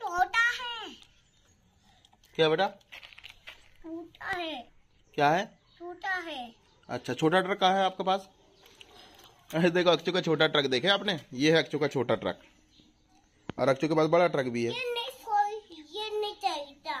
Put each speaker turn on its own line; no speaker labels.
टूटा है क्या बेटा टूटा है क्या है टूटा है
अच्छा छोटा ट्रक कहा है आपके पास अरे देखो अक्षु का छोटा ट्रक देखे आपने ये है अक्षु का छोटा ट्रक और अक्षु के पास बड़ा ट्रक भी
है